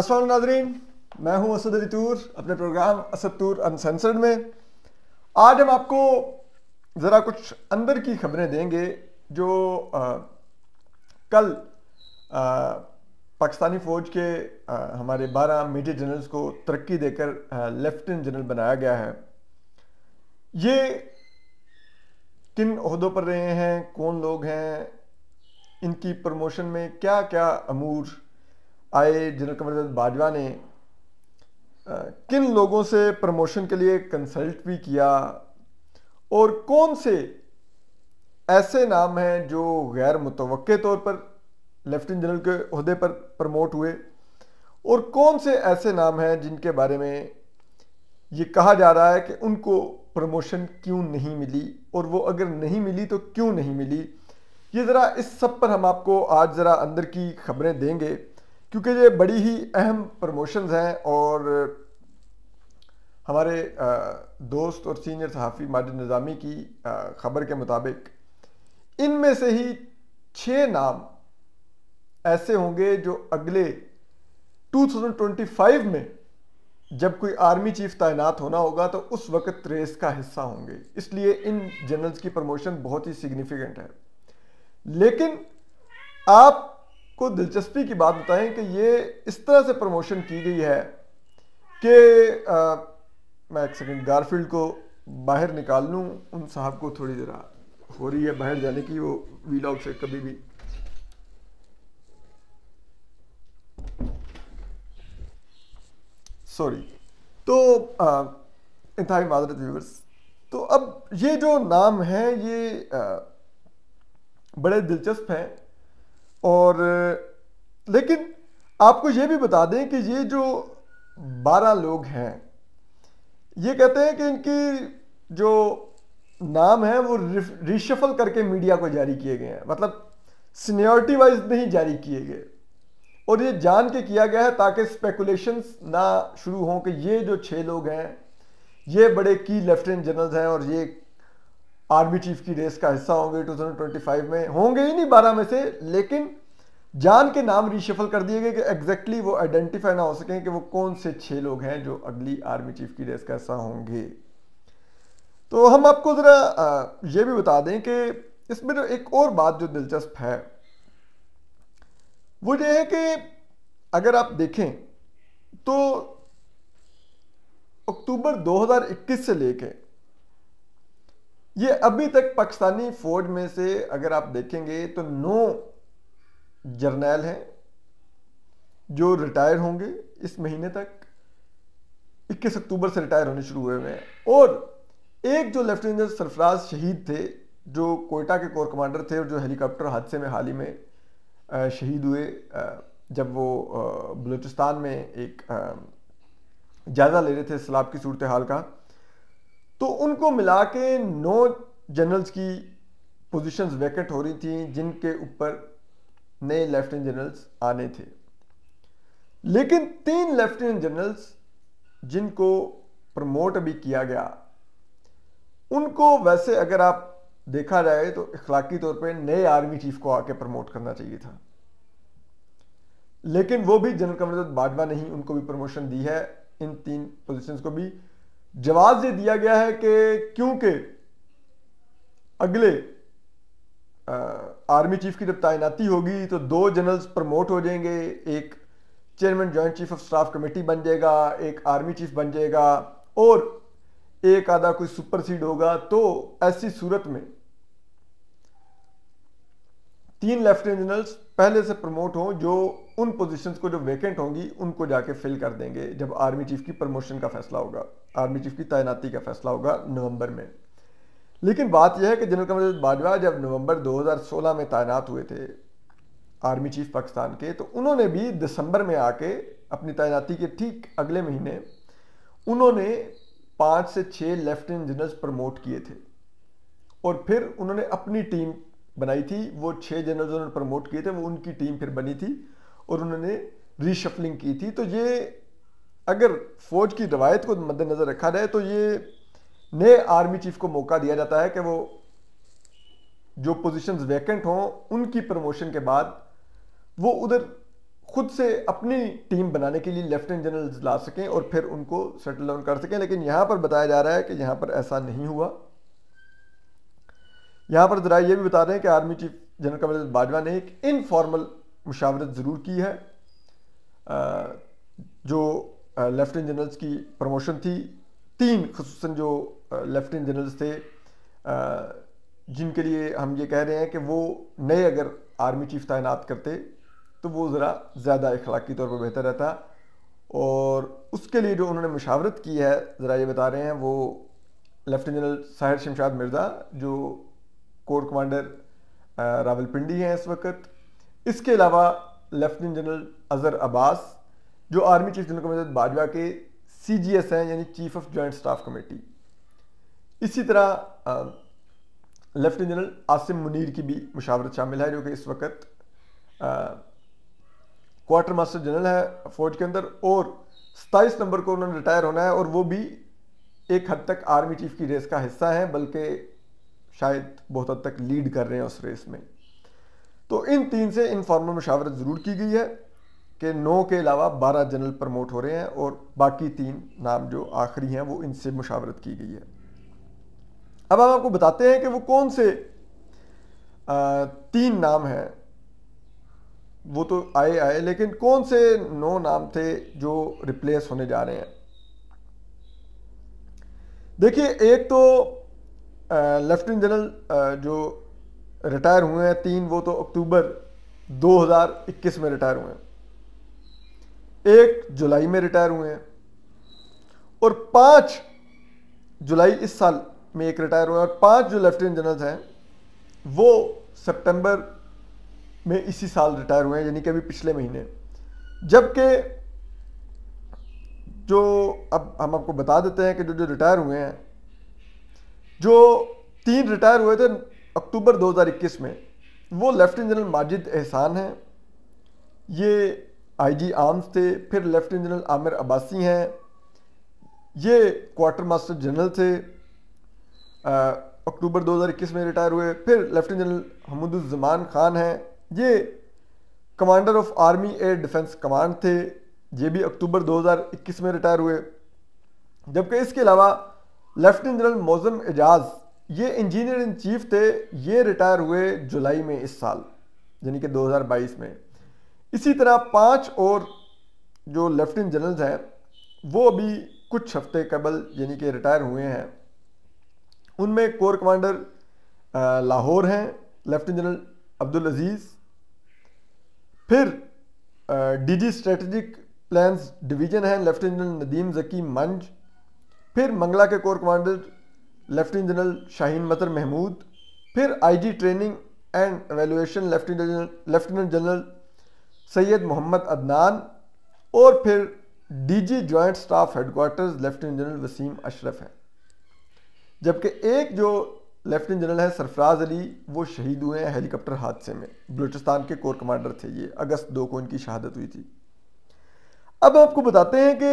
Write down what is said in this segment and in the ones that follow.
असल नाजरीन मैं हूं असद अली तूर अपने प्रोग्राम असद तूर अनसेंसर्ड में आज हम आपको ज़रा कुछ अंदर की खबरें देंगे जो आ, कल आ, पाकिस्तानी फ़ौज के आ, हमारे 12 मेजर जनरल्स को तरक्की देकर लेफ्टिनेंट जनरल बनाया गया है ये किन अहदों पर रहे हैं कौन लोग हैं इनकी प्रमोशन में क्या क्या अमूर आए जनरल कंवर बाजवा ने किन लोगों से प्रमोशन के लिए कंसल्ट भी किया और कौन से ऐसे नाम हैं जो गैर मुतव तौर पर लेफ्टिनेंट जनरल के अहदे पर प्रमोट हुए और कौन से ऐसे नाम हैं जिनके बारे में ये कहा जा रहा है कि उनको प्रमोशन क्यों नहीं मिली और वो अगर नहीं मिली तो क्यों नहीं मिली ये ज़रा इस सब पर हम आपको आज ज़रा अंदर की खबरें देंगे क्योंकि ये बड़ी ही अहम प्रमोशंस हैं और हमारे दोस्त और सीनियर सहाफ़ी माजिद निज़ामी की ख़बर के मुताबिक इनमें से ही छः नाम ऐसे होंगे जो अगले 2025 में जब कोई आर्मी चीफ तैनात होना होगा तो उस वक्त रेस का हिस्सा होंगे इसलिए इन जनरल्स की प्रमोशन बहुत ही सिग्निफिकेंट है लेकिन आप को दिलचस्पी की बात बताएं कि ये इस तरह से प्रमोशन की गई है कि मैं एक सेकंड गारफील्ड को बाहर निकाल लूँ उन साहब को थोड़ी ज़रा हो रही है बाहर जाने की वो वीलॉग से कभी भी सॉरी तो इंतहाई माजरत व्यूवर्स तो अब ये जो नाम है ये आ, बड़े दिलचस्प हैं और लेकिन आपको ये भी बता दें कि ये जो बारह लोग हैं ये कहते हैं कि इनकी जो नाम है वो रिशफल करके मीडिया को जारी किए गए हैं मतलब सीनियरिटी वाइज नहीं जारी किए गए और ये जान के किया गया है ताकि स्पेकुलेशंस ना शुरू हों कि ये जो छः लोग हैं ये बड़े की लेफ्टिनेंट जनरल्स हैं और ये आर्मी चीफ की रेस का हिस्सा होंगे 2025 में होंगे ही नहीं बारह में से लेकिन जान के नाम रिशफल कर दिए गए कि एग्जैक्टली वो आइडेंटिफाई ना हो सकें कि वो कौन से छह लोग हैं जो अगली आर्मी चीफ की रेस का हिस्सा होंगे तो हम आपको ज़रा ये भी बता दें कि इसमें जो एक और बात जो दिलचस्प है वो ये है कि अगर आप देखें तो अक्टूबर 2021 से लेके ये अभी तक पाकिस्तानी फौज में से अगर आप देखेंगे तो नौ जर्नैल हैं जो रिटायर होंगे इस महीने तक 21 अक्टूबर से रिटायर होने शुरू हुए हुए हैं और एक जो लेफ्टिनेंट जनरल सरफराज शहीद थे जो कोयटा के कोर कमांडर थे और जो हेलीकॉप्टर हादसे में हाल ही में शहीद हुए जब वो बलूचिस्तान में एक जायज़ा ले रहे थे सलाब की सूरत हाल का तो उनको मिला के नौ जनरल्स की पोजीशंस वैकेंट हो रही थी जिनके ऊपर नए लेफ्टिनेंट जनरल्स आने थे लेकिन तीन लेफ्टिनेंट जनरल्स जिनको प्रमोट भी किया गया उनको वैसे अगर आप देखा जाए तो इखलाकी तौर पे नए आर्मी चीफ को आके प्रमोट करना चाहिए था लेकिन वो भी जनरल कमरदत्त बाजवा नहीं उनको भी प्रमोशन दी है इन तीन पोजीशंस को भी जवाब ये दिया गया है कि क्योंकि अगले आर्मी चीफ की जब तैनाती होगी तो दो जनरल्स प्रमोट हो जाएंगे एक chairman joint chief of staff committee बन जाएगा एक आर्मी चीफ बन जाएगा और एक आधा कोई सुपरसीड होगा तो ऐसी सूरत में तीन लेफ्टिनेंट जनरल्स पहले से प्रमोट हों जो उन पोजीशंस को जो वैकेंट होंगी उनको जाके फिल कर देंगे जब आर्मी चीफ की प्रमोशन का फैसला होगा आर्मी चीफ की तैनाती का फैसला होगा नवंबर में लेकिन बात यह है कि जनरल कमर बाजवा जब नवंबर 2016 में तैनात हुए थे आर्मी चीफ पाकिस्तान के तो उन्होंने भी दिसंबर में आके अपनी तैनाती के ठीक अगले महीने उन्होंने पाँच से छः लेफ्टिनेंट जनरल्स प्रमोट किए थे और फिर उन्होंने अपनी टीम बनाई थी वो छः जनरल उन्होंने प्रमोट किए थे वो उनकी टीम फिर बनी थी और उन्होंने रीशफलिंग की थी तो ये अगर फौज की रवायत को मद्देनज़र रखा जाए तो ये नए आर्मी चीफ को मौका दिया जाता है कि वो जो पोजीशंस वैकेंट हों उनकी प्रमोशन के बाद वो उधर खुद से अपनी टीम बनाने के लिए लेफ्टिनेंट जनरल ला सकें और फिर उनको सेटल डाउन कर सकें लेकिन यहाँ पर बताया जा रहा है कि यहाँ पर ऐसा नहीं हुआ यहाँ पर जरा ये भी बता रहे हैं कि army chief general Qamar Bajwa ने एक इनफॉर्मल मुशावरत ज़रूर की है जो लेफ्टिनेंट जनरल्स की प्रमोशन थी तीन खसूस जो लेफ्टिनेंट जनरल्स थे जिनके लिए हम ये कह रहे हैं कि वो नए अगर आर्मी चीफ तैनात करते तो वो ज़रा ज़्यादा इखलाकी तौर पर बेहतर रहता और उसके लिए जो उन्होंने मुशावरत की है ज़रा ये बता रहे हैं वो लेफ्टिनेंट जनरल साहिर शमशाद मिर्ज़ा जो कोर कमांडर रावलपिंडी हैं इस वक्त इसके अलावा लेफ्टिनेंट जनरल अजहर अब्बास जो army chief general commander Bajwa के सी जी एस हैं यानी chief of joint staff committee इसी तरह लेफ्टिनेंट जनरल आसिम मुनीर की भी मुशावरत शामिल है जो कि इस वक्त क्वार्टर मास्टर जनरल है फौज के अंदर और सताईस नंबर को उन्होंने रिटायर होना है और वो भी एक हद तक आर्मी चीफ की रेस का हिस्सा हैं बल्कि शायद बहुत हद तक लीड कर रहे हैं उस रेस में तो इन तीन से इनफॉर्मल मुशावरत ज़रूर की गई है कि नौ के अलावा बारह जनरल प्रमोट हो रहे हैं और बाकी तीन नाम जो आखिरी हैं वो इनसे मुशावरत की गई है अब हम आपको बताते हैं कि वो कौन से आ, तीन नाम हैं वो तो आए आए लेकिन कौन से नौ नाम थे जो रिप्लेस होने जा रहे हैं देखिए एक तो लेफ्टिनेंट जनरल जो रिटायर हुए हैं तीन वो तो अक्टूबर 2021 में रिटायर हुए हैं एक जुलाई में रिटायर हुए हैं और पांच जुलाई इस साल में एक रिटायर हुए हैं और पांच जो लेफ्टिनेंट जनरल्स हैं वो सितंबर में इसी साल रिटायर हुए हैं यानी कि अभी पिछले महीने जबकि जो अब हम आपको बता देते हैं कि जो जो रिटायर हुए हैं जो तीन रिटायर हुए थे अक्टूबर 2021 में वो लेफ्टिनेंट जनरल माजिद एहसान हैं ये आईजी आर्म्स थे फिर लेफ्टिनेंट जनरल आमिर अब्बासी हैं ये क्वार्टर मास्टर जनरल थे अक्टूबर 2021 में रिटायर हुए फिर लेफ्टिनेंट जनरल हमदुलजमान खान हैं ये commander of army air defence command थे ये भी अक्टूबर 2021 में रिटायर हुए जबकि इसके अलावा लेफ्टिनेंट जनरल मोजम एजाज ये इंजीनियर इन चीफ थे ये रिटायर हुए जुलाई में इस साल यानी कि 2022 में इसी तरह पांच और जो लेफ्टिनेंट जनरल्स हैं वो अभी कुछ हफ्ते कबल यानी कि रिटायर हुए हैं उनमें कोर कमांडर लाहौर हैं लेफ्टिनेंट जनरल अब्दुल अजीज़ फिर डीजी स्ट्रेटजिक प्लान्स डिवीजन हैं लेफ्टिनेंट जनरल नदीम जकी मंज फिर मंगला के corps commander lieutenant general Shaheen Mazhar Mahmood फिर IG training and evaluation lieutenant general Syed Mohammad Adnan और फिर DG joint staff headquarters lieutenant general Waseem Ashraf हैं जबकि एक जो लेफ्टिनेंट जनरल है सरफराज अली वो शहीद हुए हैं हेलीकॉप्टर हादसे में बलूचिस्तान के कोर कमांडर थे ये अगस्त दो को इनकी शहादत हुई थी अब आपको बताते हैं कि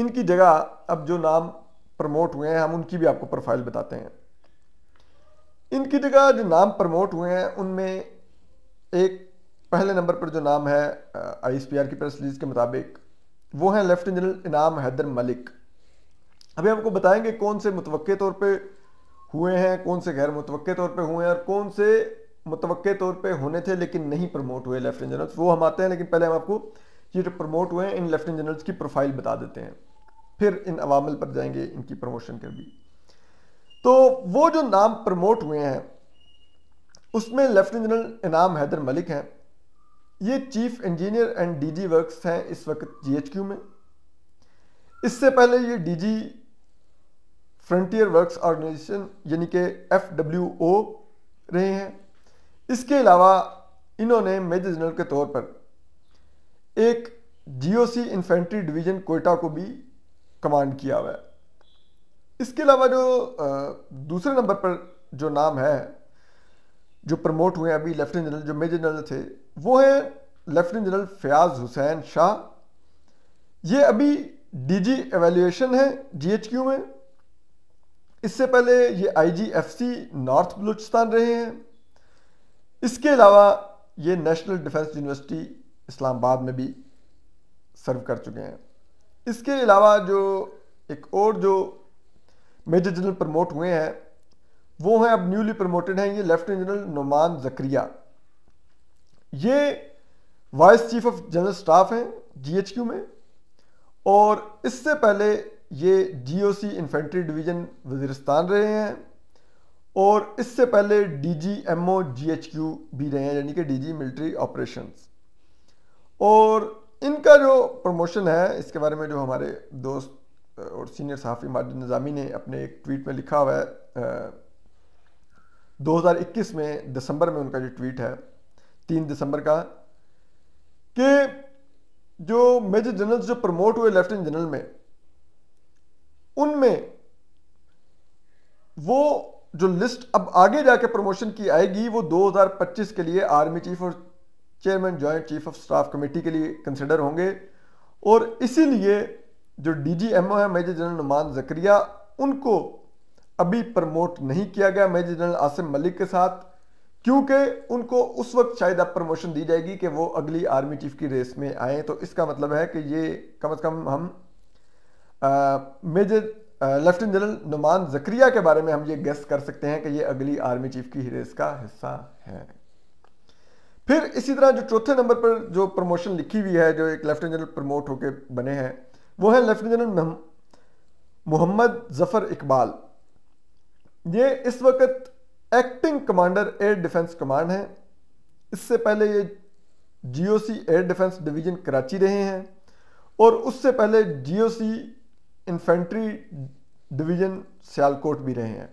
इनकी जगह अब जो नाम प्रमोट हुए हैं हम उनकी भी आपको प्रोफाइल बताते हैं इनकी जगह जो नाम प्रमोट हुए हैं उनमें एक पहले नंबर पर जो नाम है आईएसपीआर की प्रेस रिलीज के मुताबिक वो हैं लेफ्टिनेंट जनरल इनाम हैदर मलिक अभी आपको बताएंगे कौन से मुतव तौर पर हुए हैं कौन से गैर मुतव तौर पर हुए हैं और कौन से मुतव तौर पर होने थे लेकिन नहीं प्रमोट हुए लेफ्टिनेंट जनरल वो हम आते हैं लेकिन पहले हम आपको ये जो प्रमोट हुए हैं इन लेफ्टिनेंट जनरल्स की प्रोफाइल बता देते हैं फिर इन अवामल पर जाएंगे इनकी प्रमोशन के भी तो वो जो नाम प्रमोट हुए हैं उसमें लेफ्टिनेंट जनरल इनाम हैदर मलिक हैं ये chief engineer and DG works हैं इस वक्त जीएचक्यू में इससे पहले ये डीजी फ्रंटियर वर्क्स ऑर्गेनाइजेशन यानी कि एफ डब्ल्यू ओ रहे हैं इसके अलावा इन्होंने मेजर जनरल के तौर पर एक जीओसी इन्फेंट्री डिवीजन कोयटा को भी कमांड किया हुआ है इसके अलावा जो दूसरे नंबर पर जो नाम है जो प्रमोट हुए अभी लेफ्टिनेंट जनरल जो मेजर जनरल थे वो हैं लेफ्टिनेंट जनरल फयाज हुसैन शाह ये अभी डीजी एवेल्यूएशन है जीएचक्यू में इससे पहले ये आईजीएफसी नॉर्थ बलूचिस्तान रहे हैं इसके अलावा ये नेशनल डिफेंस यूनिवर्सिटी इस्लामाबाद में भी सर्व कर चुके हैं इसके अलावा जो एक और जो मेजर जनरल प्रमोट हुए हैं वो हैं अब न्यूली प्रमोटेड हैं ये लेफ्टिनेंट जनरल नुमान जक्रिया ये vice chief of general staff हैं जीएचक्यू में और इससे पहले ये जीओसी इन्फेंट्री डिवीज़न वजीरस्तान रहे हैं और इससे पहले डीजीएमओ जीएचक्यू भी रहे हैं यानी कि डीजी मिलिट्री ऑपरेशंस और इनका जो प्रमोशन है इसके बारे में जो हमारे दोस्त और सीनियर सहाफ़ी माजिद निज़ामी ने अपने एक ट्वीट में लिखा हुआ है दो हज़ार इक्कीस में दिसंबर में उनका जो ट्वीट है तीन दिसंबर का कि जो मेजर जनरल्स जो प्रमोट हुए लेफ्टिनेंट जनरल में उनमें वो जो लिस्ट अब आगे जाके प्रमोशन की आएगी वो 2025 के लिए आर्मी चीफ और chairman joint chief of staff committee के लिए कंसिडर होंगे और इसीलिए जो डी जी एम ओ है मेजर जनरल नुमान जक्रिया उनको अभी प्रमोट नहीं किया गया मेजर जनरल आसिम मलिक के साथ क्योंकि उनको उस वक्त शायद अब प्रमोशन दी जाएगी कि वो अगली आर्मी चीफ की रेस में आए तो इसका मतलब है कि ये कम अज़ कम हम आ, major lieutenant general Noman Zakaria के बारे में हम ये गेस्ट कर सकते हैं कि ये अगली आर्मी चीफ की रेस का हिस्सा है फिर इसी तरह जो चौथे नंबर पर जो प्रमोशन लिखी हुई है जो एक लेफ्टिनेंट जनरल प्रमोट होकर बने हैं वो है लेफ्टिनेंट जनरल मोहम्मद जफर इकबाल ये इस वक्त acting commander air defence command हैं इससे पहले ये GOC air defence division Karachi रहे हैं और उससे पहले जीओसी इन्फेंट्री डिवीजन सियालकोट भी रहे हैं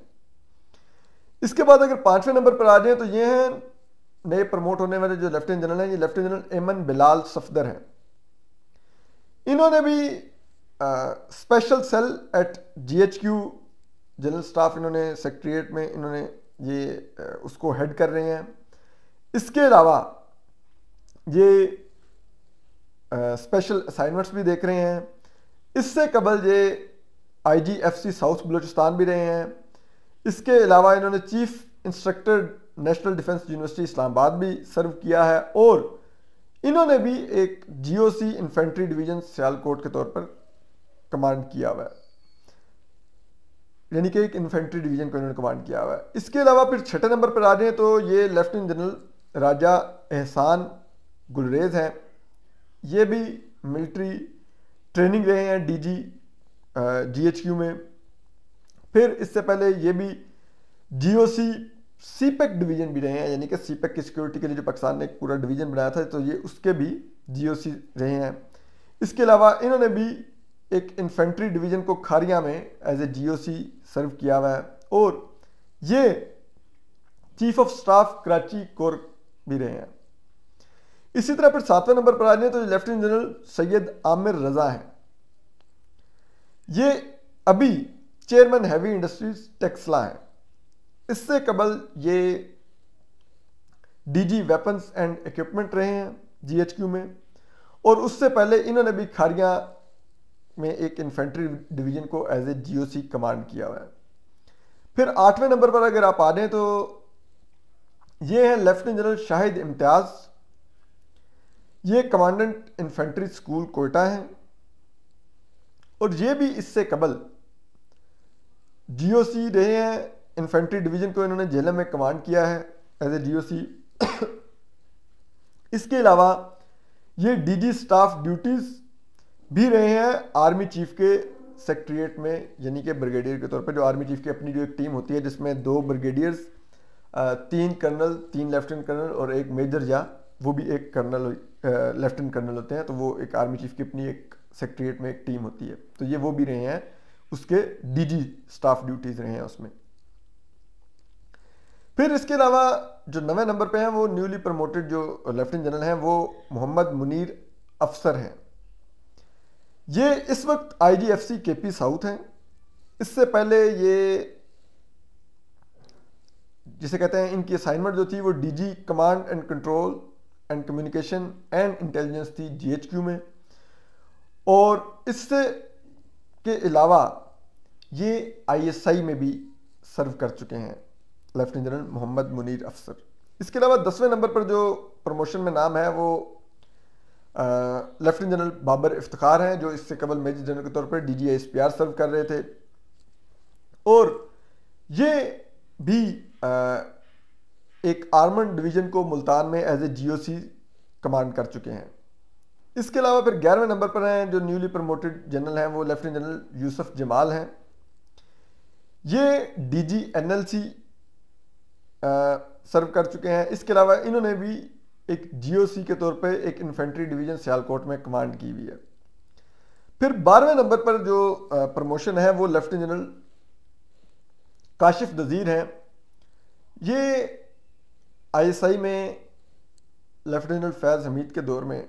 इसके बाद अगर पांचवें नंबर पर आ जाए तो ये हैं नए प्रमोट होने वाले जो लेफ्टिनेंट जनरल हैं ये लेफ्टिनेंट जनरल एमन बिलाल सफदर हैं इन्होंने भी आ, special cell at GHQ general staff इन्होंने सेक्रेटरीट में इन्होंने ये आ, उसको हेड कर रहे हैं इसके अलावा ये आ, स्पेशल असाइनमेंट्स भी देख रहे हैं इससे कबल ये आईजीएफसी साउथ बलूचिस्तान भी रहे हैं इसके अलावा इन्होंने chief instructor national defence university Islamabad भी सर्व किया है और इन्होंने भी एक जीओसी इन्फेंट्री डिवीजन सियालकोट के तौर पर कमांड किया हुआ है यानी कि एक इन्फेंट्री डिवीजन को इन्होंने कमांड किया हुआ है इसके अलावा फिर छठे नंबर पर आ रहे हैं तो ये लेफ्टिनेंट जनरल राजा एहसान गुलरेज हैं ये भी मिलिट्री ट्रेनिंग रहे हैं डीजी जीएचक्यू में फिर इससे पहले ये भी जीओसी सीपेक e डिवीजन भी रहे हैं यानी कि सीपेक e की सिक्योरिटी के लिए जो पाकिस्तान ने एक पूरा डिवीजन बनाया था तो ये उसके भी जीओसी रहे हैं इसके अलावा इन्होंने भी एक इन्फेंट्री डिवीजन को खारिया में एज ए जी सर्व किया हुआ है और ये chief of staff Karachi corps भी रहे हैं इसी तरह पर सातवें नंबर पर आ जाए तो लेफ्टिनेंट जनरल सैयद आमिर रजा हैं ये अभी चेयरमैन हैवी इंडस्ट्रीज टेक्सला हैं इससे कबल ये डीजी वेपन्स एंड इक्विपमेंट रहे हैं जीएचक्यू में और उससे पहले इन्होंने भी खारिया में एक इन्फेंट्री डिवीजन को एज ए जीओसी कमांड किया हुआ है फिर आठवें नंबर पर अगर आप आ दें तो ये है लेफ्टिनेंट जनरल शाहिद इम्तियाज़ ये कमांडेंट इन्फेंट्री स्कूल कोयटा हैं और ये भी इससे कबल जीओसी रहे हैं इन्फेंट्री डिवीजन को इन्होंने जेलम में कमांड किया है एज ए डी इसके अलावा ये डीजी स्टाफ ड्यूटीज़ भी रहे हैं आर्मी चीफ के सेक्ट्रिएट में यानी कि ब्रिगेडियर के तौर पर जो आर्मी चीफ की अपनी जो एक टीम होती है जिसमें दो ब्रिगेडियर्स तीन कर्नल तीन लेफ्टिनेंट कर्नल और एक मेजर या वो भी एक कर्नल लेफ्टिनेंट कर्नल होते हैं तो वो एक आर्मी चीफ की अपनी एक सेक्ट्रिएट में एक टीम होती है तो ये वो भी रहे हैं उसके डीजी स्टाफ ड्यूटीज़ रहे हैं उसमें फिर इसके अलावा जो नवे नंबर पे हैं वो न्यूली प्रमोटेड जो लेफ्टिनेंट जनरल हैं वो मोहम्मद मुनीर अफसर हैं ये इस वक्त आईजीएफसी केपी साउथ हैं इससे पहले ये जिसे कहते हैं इनकी असाइनमेंट जो थी वो DG command and control and communication and intelligence थी जीएचक्यू में और इससे के अलावा ये आईएसआई में भी सर्व कर चुके हैं लेफ्टिनेंट जनरल मोहम्मद मुनीर अफसर इसके अलावा दसवें नंबर पर जो प्रमोशन में नाम है वो लेफ्टिनेंट जनरल बाबर इफ्तार हैं जो इससे कबल मेजर जनरल के तौर पर डी जी सर्व कर रहे थे और ये भी आ, एक आर्मन डिवीज़न को मुल्तान में एज ए जी कमांड कर चुके हैं इसके अलावा फिर ग्यारहवें नंबर पर हैं जो न्यूली प्रमोटेड जनरल हैं वो लेफ्टिनेंट जनरल यूसुफ जमाल हैं ये D G N L C serve कर चुके हैं इसके अलावा इन्होंने भी एक जीओसी के तौर पे एक इन्फेंट्री डिवीजन सियालकोट में कमांड की हुई है फिर बारहवें नंबर पर जो प्रमोशन है वो लेफ्टिनेंट जनरल काशिफ नज़ीर हैं ये आईएसआई में लेफ्टिनेंट जनरल फैज़ हमीद के दौर में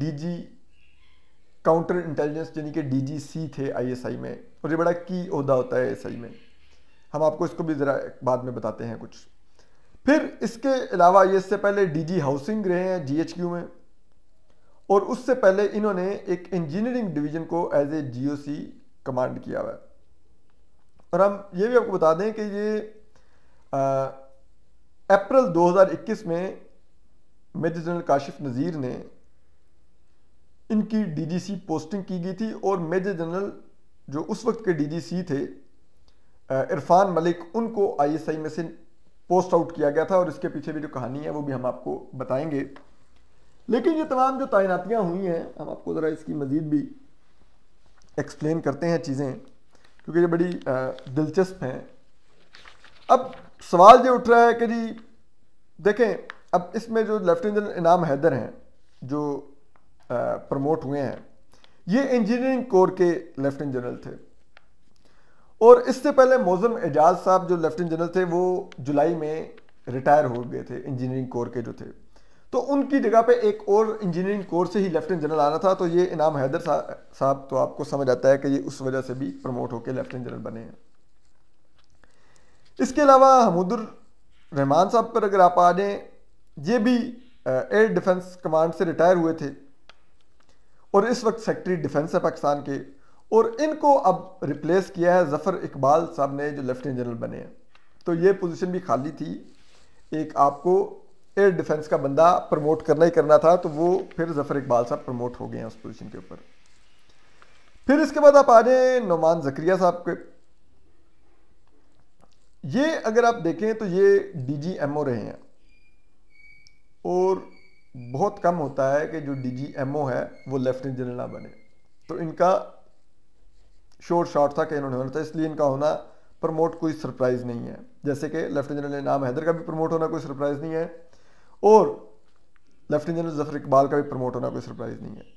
डीजी काउंटर इंटेलिजेंस यानी कि डीजीसी थे आईएसआई में और ये बड़ा की अहदा होता है आई में हम आपको इसको भी ज़रा बाद में बताते हैं कुछ फिर इसके अलावा ये इससे पहले डीजी हाउसिंग रहे हैं जीएचक्यू में और उससे पहले इन्होंने एक इंजीनियरिंग डिवीजन को एज ए जीओसी कमांड किया हुआ और हम ये भी आपको बता दें कि ये अप्रैल 2021 में मेजर जनरल काशिफ नज़ीर ने इनकी डीजीसी पोस्टिंग की गई थी और मेजर जनरल जो उस वक्त के डीजीसी थे इरफान मलिक उनको आईएसआई में से पोस्ट आउट किया गया था और इसके पीछे भी जो कहानी है वो भी हम आपको बताएंगे लेकिन ये तमाम जो तैनातियाँ हुई हैं हम आपको ज़रा इसकी मज़ीद भी एक्सप्लेन करते हैं चीज़ें क्योंकि ये बड़ी दिलचस्प हैं अब सवाल ये उठ रहा है कि जी देखें अब इसमें जो लेफ्टिनेंट जनरल इनाम हैदर हैं जो प्रमोट हुए हैं ये इंजीनियरिंग कोर के लेफ्टिनेंट जनरल थे और इससे पहले मौजम एजाज साहब जो लेफ्टिनेंट जनरल थे वो जुलाई में रिटायर हो गए थे इंजीनियरिंग कोर के जो थे तो उनकी जगह पे एक और इंजीनियरिंग कोर से ही लेफ्टिनेंट जनरल आना था तो ये इनाम हैदर साहब तो आपको समझ आता है कि ये उस वजह से भी प्रमोट होकर लेफ्टिनेंट जनरल बने हैं इसके अलावा हमूदुर रहमान साहब पर अगर आप आ जाएँ ये भी एयर डिफेंस कमांड से रिटायर हुए थे और इस वक्त सेक्रेटरी डिफेंस है पाकिस्तान के और इनको अब रिप्लेस किया है ज़फ़र इकबाल साहब ने जो लेफ्टिनेंट जनरल बने हैं तो ये पोजीशन भी खाली थी एक आपको एयर डिफेंस का बंदा प्रमोट करना ही करना था तो वो फिर ज़फ़र इकबाल साहब प्रमोट हो गए हैं उस पोजीशन के ऊपर फिर इसके बाद आप आ जाए नुमान जक्रिया साहब के ये अगर आप देखें तो ये डी रहे हैं और बहुत कम होता है कि जो डी है वो लेफ्टिनेंट जनरल ना बने तो इनका शॉर्ट शॉट था कि इन्होंने होना था इसलिए इनका होना प्रमोट कोई सरप्राइज़ नहीं है जैसे कि लेफ्टिनेंट जनरल नाम हैदर का भी प्रमोट होना कोई सरप्राइज़ नहीं है और लेफ्टिनेंट जनरल जफर इकबाल का भी प्रमोट होना कोई सरप्राइज़ नहीं है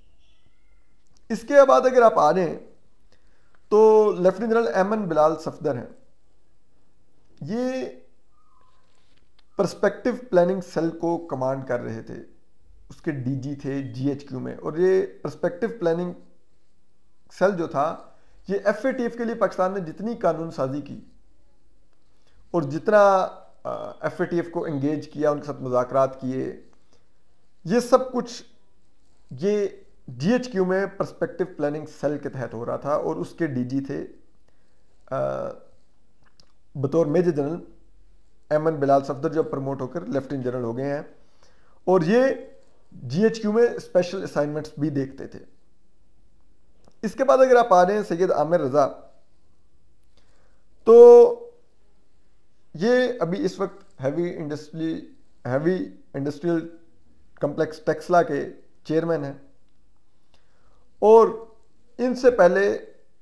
इसके बाद अगर आप आ जाएँ तो लेफ्टिनेंट जनरल एमन बिलाल सफदर हैं ये परस्पेक्टिव प्लानिंग सेल को कमांड कर रहे थे उसके डीजी थे जीएचक्यू में और ये परस्पेक्टिव प्लानिंग सेल जो था ये एफ के लिए पाकिस्तान ने जितनी कानून साजी की और जितना एफ को इंगेज किया उनके साथ मुजाकर किए ये सब कुछ ये डीएचक्यू में प्रस्पेक्टिव प्लानिंग सेल के तहत हो रहा था और उसके डीजी थे आ, बतौर मेजर जनरल एमन बिलाल सफदर जो प्रमोट होकर लेफ्टिनेंट जनरल हो गए हैं और ये जीएचक्यू में स्पेशल असाइनमेंट्स भी देखते थे इसके बाद अगर आप आ रहे हैं सैयद आमिर रज़ा तो ये अभी इस वक्त heavy industry heavy industrial complex Taxila के चेयरमैन हैं और इनसे पहले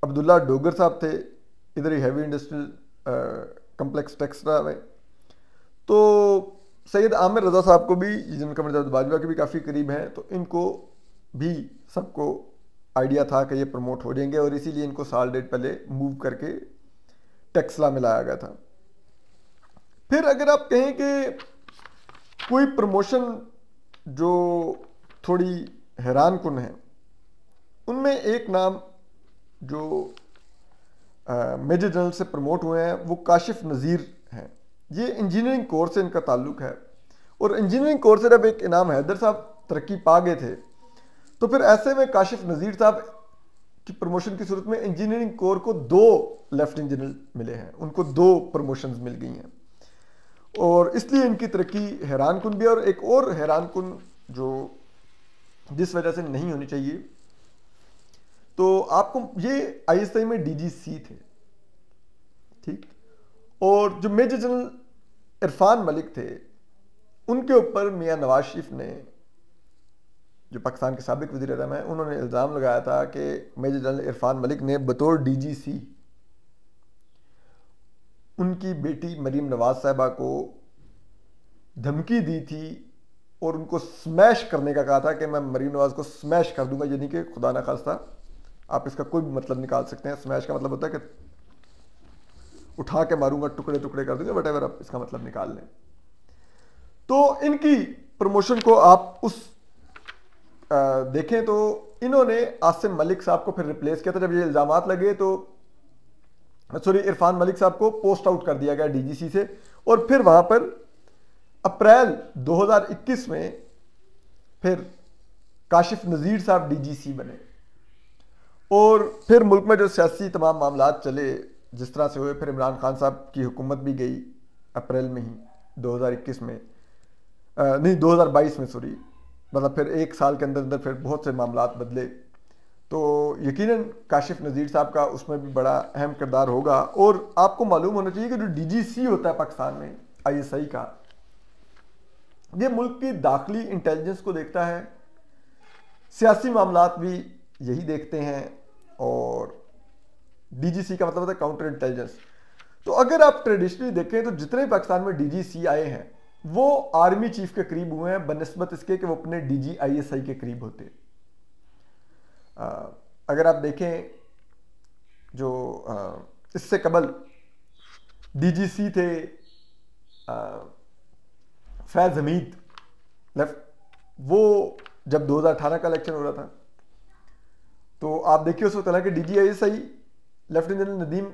अब्दुल्ला डोगर साहब थे इधर ही हैवी इंडस्ट्रियल कम्प्लेक्स टेक्सला में तो सैयद आमिर रज़ा साहब को भी जिनका मरजाद मतलब बाजवा के भी काफ़ी करीब हैं तो इनको भी सबको आइडिया था कि ये प्रमोट हो जाएंगे और इसीलिए इनको साल डेढ़ पहले मूव करके टेक्सला में लाया गया था फिर अगर आप कहें कि कोई प्रमोशन जो थोड़ी हैरान कन है उनमें एक नाम जो मेजर जनरल से प्रमोट हुए हैं वो काशिफ नज़ीर हैं ये इंजीनियरिंग कोर्स से इनका ताल्लुक है और इंजीनियरिंग कोर्स से जब एक इनाम हैदर साहब तरक्की पा गए थे तो फिर ऐसे में काशिफ नज़ीर साहब की प्रमोशन की सूरत में इंजीनियरिंग कोर को दो लेफ्टिनेंट जनरल मिले हैं उनको दो प्रमोशन मिल गई हैं और इसलिए इनकी तरक्की हैरान कन भी है और एक और हैरान कन जो जिस वजह से नहीं होनी चाहिए तो आपको ये आईएसआई में डीजीसी थे ठीक और जो मेजर जनरल इरफान मलिक थे उनके ऊपर मियाँ नवाज शरीफ ने जो पाकिस्तान के सबक वजी अजम हैं उन्होंने इल्ज़ाम लगाया था कि मेजर जनरल इरफान मलिक ने बतौर डी जी सी उनकी बेटी मरीम नवाज साहबा को धमकी दी थी और उनको स्मैश करने का कहा था कि मैं मरीम नवाज को स्मैश कर दूंगा यानी कि खुदा न खास्ता आप इसका कोई भी मतलब निकाल सकते हैं स्मैश का मतलब होता है कि उठा के मारूंगा टुकड़े टुकड़े कर दूंगा वट आप इसका मतलब निकाल लें तो इनकी प्रमोशन को आप उस देखें तो इन्होंने आसिम मलिक साहब को फिर रिप्लेस किया था जब ये इल्ज़ाम लगे तो सॉरी इरफान मलिक साहब को पोस्ट आउट कर दिया गया डीजीसी से और फिर वहाँ पर अप्रैल 2021 में फिर काशिफ नज़ीर साहब डीजीसी बने और फिर मुल्क में जो सियासी तमाम मामला चले जिस तरह से हुए फिर इमरान खान साहब की हुकूमत भी गई अप्रैल में ही 2021 में आ, नहीं 2022 में सॉरी मतलब फिर एक साल के अंदर अंदर फिर बहुत से मामला बदले तो यकीनन काशिफ नज़ीर साहब का उसमें भी बड़ा अहम किरदार होगा और आपको मालूम होना चाहिए कि जो डीजीसी होता है पाकिस्तान में आईएसआई का ये मुल्क की दाखिली इंटेलिजेंस को देखता है सियासी मामला भी यही देखते हैं और डीजीसी का मतलब होता है काउंटर इंटेलिजेंस तो अगर आप ट्रेडिशनली देखें तो जितने पाकिस्तान में सी आए हैं वो आर्मी चीफ के करीब हुए हैं बनस्बत इसके कि वो अपने एस आई के करीब होते हैं अगर आप देखें जो इससे कबल डीजीसी थे फैज हमीद लेफ्ट वो जब 2018 का इलेक्शन हो रहा था तो आप देखिए उस वक्त हालांकि D G I S I lieutenant general Nadeem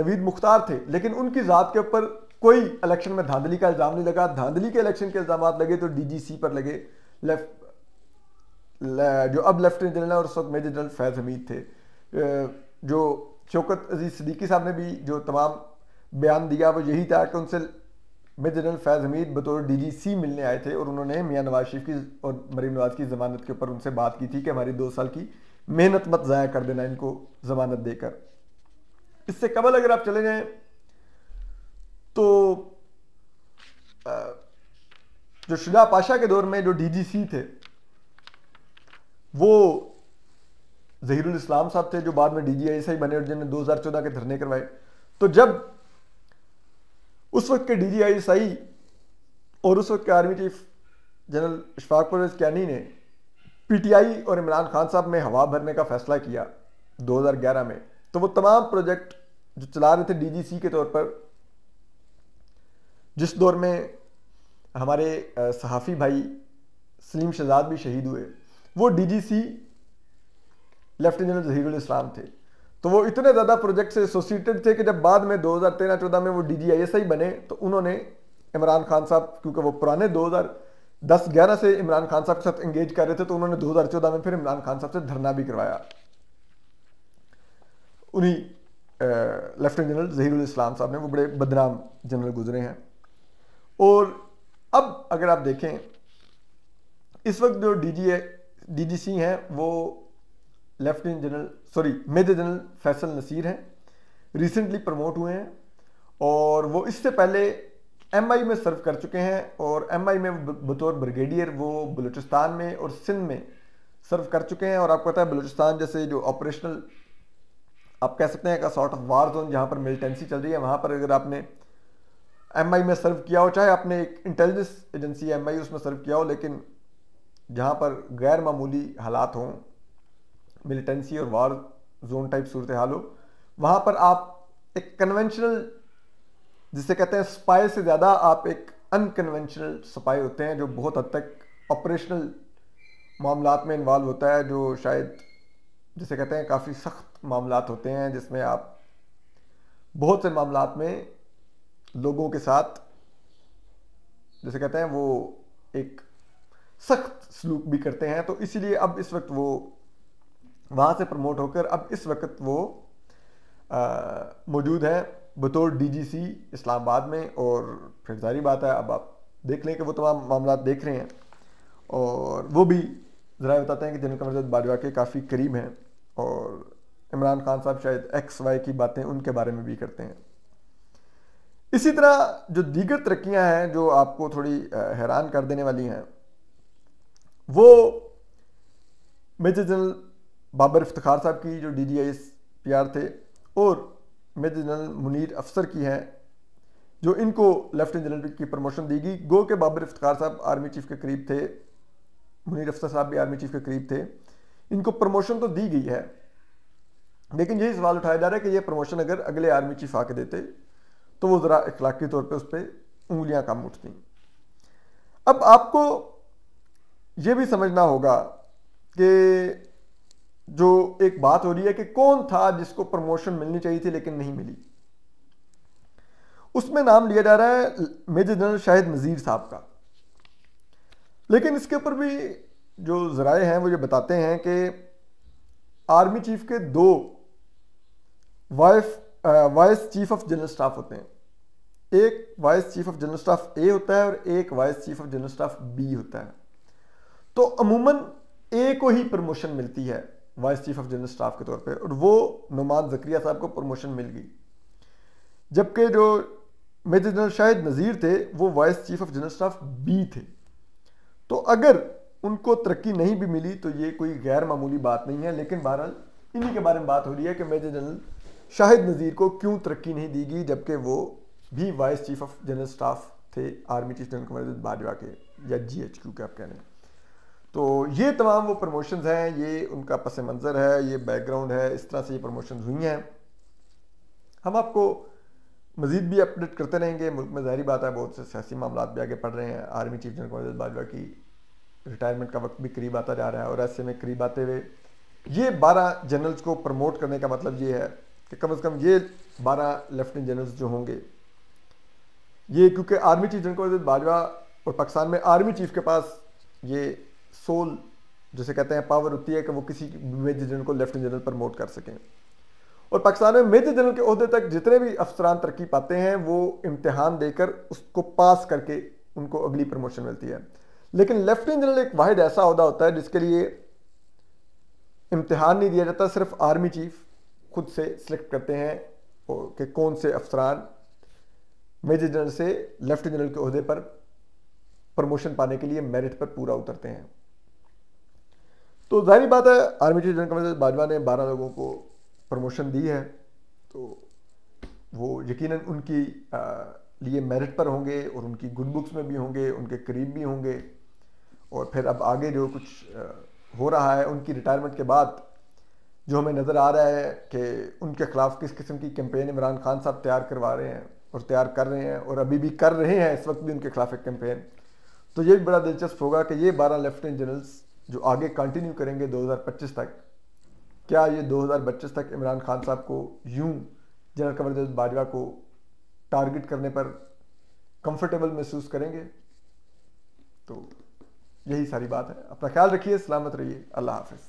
Naveed Mukhtar थे लेकिन उनकी ज़ात के ऊपर कोई इलेक्शन में धांधली का इल्ज़ाम नहीं लगा धांधली के इलेक्शन के इल्ज़ाम लगे तो डीजीसी पर लगे लेफ्ट जो अब लेफ्टिनेंट जनरल और उस वक्त मेजर जनरल फैज़ हमीद थे जो शौकत अजीज सदीकी साहब ने भी जो तमाम बयान दिया वो यही था कि उनसे मेजर जनरल फैज़ हमीद बतौर डीजीसी मिलने आए थे और उन्होंने मियाँ नवाज शरीफ की और मरीम नवाज की ज़मानत के ऊपर उनसे बात की थी कि हमारी दो साल की मेहनत मत ज़ाया कर देना इनको ज़मानत देकर इससे कबल अगर आप चले जाएँ तो जो शुजा पाशा के दौर में जो डीजीसी थे वो जहीरुल इस्लाम साहब थे जो बाद में डीजीआईएसआई बने और जिन्होंने 2014 के धरने करवाए तो जब उस वक्त के डीजीआईएसआई और उस वक्त के army chief general Ishfaq Pervez Kayani ने पीटीआई और इमरान खान साहब में हवा भरने का फैसला किया 2011 में तो वो तमाम प्रोजेक्ट जो चला रहे थे डीजीसी के तौर पर जिस दौर में हमारे सहाफ़ी भाई सलीम शहजाद भी शहीद हुए वो DGC lieutenant general Zaheerul Islam थे तो वो इतने ज़्यादा प्रोजेक्ट से एसोसिएटेड थे कि जब बाद में 2013-14 में वो डी जी आई एस आई बने तो उन्होंने इमरान खान साहब क्योंकि वो पुराने 2010-11 से इमरान खान साहब के साथ एंगेज कर रहे थे तो उन्होंने चौदह में फिर इमरान खान साहब से धरना भी करवाया उन्हीं लेफ्टिनेंट जनरल जहीरुल इस्लाम साहब ने वो बड़े बदनाम जनरल गुजरे हैं और अब अगर आप देखें इस वक्त जो D G D G C हैं वो lieutenant general sorry major general Faisal Naseer हैं रिसेंटली प्रमोट हुए हैं और वो इससे पहले एम में सर्व कर चुके हैं और एम में बतौर ब्रिगेडियर वो बलूचिस्तान में और सिंध में सर्व कर चुके हैं और आपको पता है बलूचिस्तान जैसे जो ऑपरेशनल आप कह सकते हैं एक सॉर्ट ऑफ वार जोन जहाँ पर मिलिटेंसी चल रही है वहाँ पर अगर आपने एम में सर्व किया हो चाहे आपने एक इंटेलिजेंस एजेंसी एम उसमें सर्व किया हो लेकिन जहाँ पर गैर मामूली हालात हों मिलिटेंसी और वार जोन टाइप सूरत हाल हो वहाँ पर आप एक कन्वेंशनल जिसे कहते हैं स्पाई से ज़्यादा आप एक अनकन्वेंशनल स्पाई होते हैं जो बहुत हद तक ऑपरेशनल मामला में इन्वॉल्व होता है जो शायद जिसे कहते हैं काफ़ी सख्त मामला होते हैं जिसमें आप बहुत से मामला में लोगों के साथ जैसे कहते हैं वो एक सख्त सलूक भी करते हैं तो इसीलिए अब इस वक्त वो वहाँ से प्रमोट होकर अब इस वक्त वो मौजूद हैं बतौर डीजीसी इस्लामाबाद में और फिर जारी बात है अब आप देख लें कि वो तमाम मामला देख रहे हैं और वो भी ज़रा बताते हैं कि जनरल कमर बाजवा के काफ़ी करीब हैं और इमरान खान साहब शायद एक्स वाई की बातें उनके बारे में भी करते हैं इसी तरह जो दीगर तरक्याँ हैं जो आपको थोड़ी हैरान कर देने वाली हैं वो मेजर जनरल बाबर इफ्तार साहब की जो डी जी आई एस थे और मेजर जनरल मुनीर अफसर की हैं जो इनको लेफ्टिनेंट जनरल की प्रमोशन दी गई गो के बाबर इफ्तार साहब आर्मी चीफ के करीब थे मुनीर अफसर साहब भी आर्मी चीफ के करीब थे इनको प्रमोशन तो दी गई है लेकिन यही सवाल उठाया जा रहा है कि ये प्रमोशन अगर अगले आर्मी चीफ आके देते तो वो ज़रा इखलाकी तौर पे उस पर उंगलियाँ कम उठती अब आपको ये भी समझना होगा कि जो एक बात हो रही है कि कौन था जिसको प्रमोशन मिलनी चाहिए थी लेकिन नहीं मिली उसमें नाम लिया जा रहा है मेजर जनरल शाहिद नज़ीर साहब का लेकिन इसके ऊपर भी जो ज़राए हैं वो ये बताते हैं कि आर्मी चीफ के दो wife vice chief of general staff होते हैं एक vice chief of general staff A होता है और एक vice chief of general staff B होता है तो अमूमन ए को ही प्रमोशन मिलती है vice chief of general staff के तौर पे और वो नुमान जक्रिया साहब को प्रमोशन मिल गई जबकि जो मेजर जनरल शाहिद नज़ीर थे वो vice chief of general staff B थे तो अगर उनको तरक्की नहीं भी मिली तो ये कोई गैर मामूली बात नहीं है लेकिन बहरहाल इन्हीं के बारे में बात हो रही है कि मेजर जनरल शाहिद नज़ीर को क्यों तरक्की नहीं दी गई जबकि वो भी vice chief of general staff थे army chief general Qamar Bajwa के या जी एच क्यू के आप कह रहे हैं तो ये तमाम वो प्रमोशंस हैं ये उनका पस मंज़र है ये बैकग्राउंड है इस तरह से ये प्रमोशंस हुई हैं हम आपको मज़ीद भी अपडेट करते रहेंगे मुल्क में जहरी बात है बहुत से सियासी मामला भी आगे पढ़ रहे हैं army chief general Qamar Bajwa की रिटायरमेंट का वक्त भी करीब आता जा रहा है और ऐसे में करीब आते हुए ये बारह जनरल्स को प्रमोट करने का मतलब ये है कि कम से कम ये बारह लेफ्टिनेंट जनरल्स जो होंगे ये क्योंकि आर्मी चीफ जनरल बाजवा और पाकिस्तान में आर्मी चीफ के पास ये सोल जिसे कहते हैं पावर होती है कि वो किसी मेजर जनरल को लेफ्टिनेंट जनरल प्रमोट कर सकें और पाकिस्तान में मेजर जनरल के अहदे तक जितने भी अफसरान तरक्की पाते हैं वो इम्तहान देकर उसको पास करके उनको अगली प्रमोशन मिलती है लेकिन लेफ्टिनेंट जनरल एक वाहिद ऐसा अहदा होता है जिसके लिए इम्तहान नहीं दिया जाता सिर्फ आर्मी चीफ खुद से सिलेक्ट करते हैं कि कौन से अफसरान मेजर जनरल से लेफ्ट जनरल के अहदे पर प्रमोशन पाने के लिए मेरिट पर पूरा उतरते हैं तो जाहिर बात है army chief general commander Bajwa ने बारह लोगों को प्रमोशन दी है तो वो यकीनन उनकी आ, लिए मेरिट पर होंगे और उनकी गुड बुक्स में भी होंगे उनके करीब भी होंगे और फिर अब आगे जो कुछ हो रहा है उनकी रिटायरमेंट के बाद जो हमें नज़र आ रहा है कि उनके ख़िलाफ़ किस किस्म की कैंपेन इमरान खान साहब तैयार करवा रहे हैं और तैयार कर रहे हैं और अभी भी कर रहे हैं इस वक्त भी उनके ख़िलाफ़ एक कैंपेन तो ये भी बड़ा दिलचस्प होगा कि ये बारह लेफ्टिनेंट जनरल्स जो आगे कंटिन्यू करेंगे 2025 तक क्या ये 2025 तक इमरान खान साहब को यूं जनरल कमर बाजवा को टारगेट करने पर कंफर्टेबल महसूस करेंगे तो यही सारी बात है अपना ख्याल रखिए सलामत रहिए अल्लाह हाफिज़